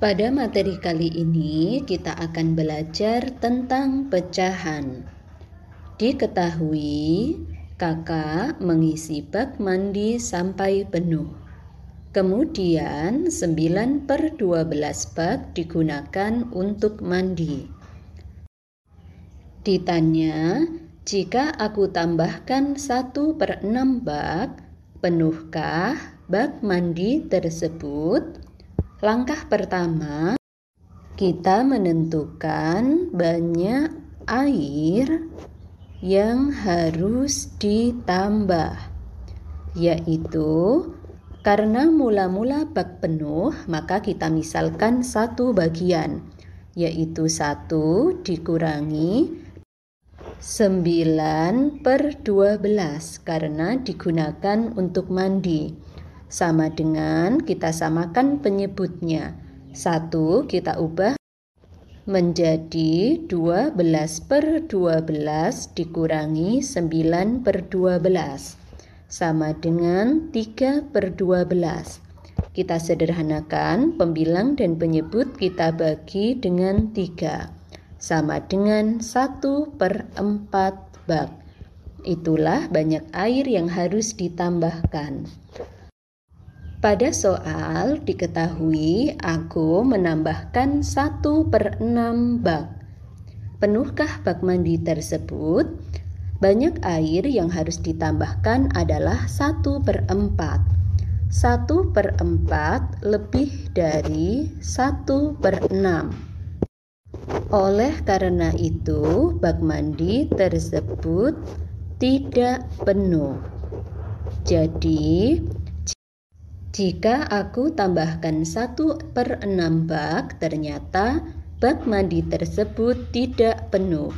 Pada materi kali ini, kita akan belajar tentang pecahan. Diketahui, kakak mengisi bak mandi sampai penuh. Kemudian, 9 per 12 bak digunakan untuk mandi. Ditanya, jika aku tambahkan 1 per 6 bak, penuhkah bak mandi tersebut? Langkah pertama, kita menentukan banyak air yang harus ditambah, yaitu karena mula-mula bak penuh, maka kita misalkan satu bagian, yaitu satu dikurangi 9 per 12 karena digunakan untuk mandi sama dengan kita samakan penyebutnya. 1 kita ubah menjadi 12 per 12 dikurangi 9 per 12 sama dengan 3 per 12. Kita sederhanakan pembilang dan penyebut kita bagi dengan 3 sama dengan 1 per 4 bak. Itulah banyak air yang harus ditambahkan. Pada soal diketahui Ago menambahkan 1 per 6 bak. Penuhkah bak mandi tersebut? Banyak air yang harus ditambahkan adalah 1 per 4. 1 per 4 lebih dari 1 per 6. Oleh karena itu, bak mandi tersebut tidak penuh. Jadi, jika aku tambahkan 1 per 6 bak, ternyata bak mandi tersebut tidak penuh.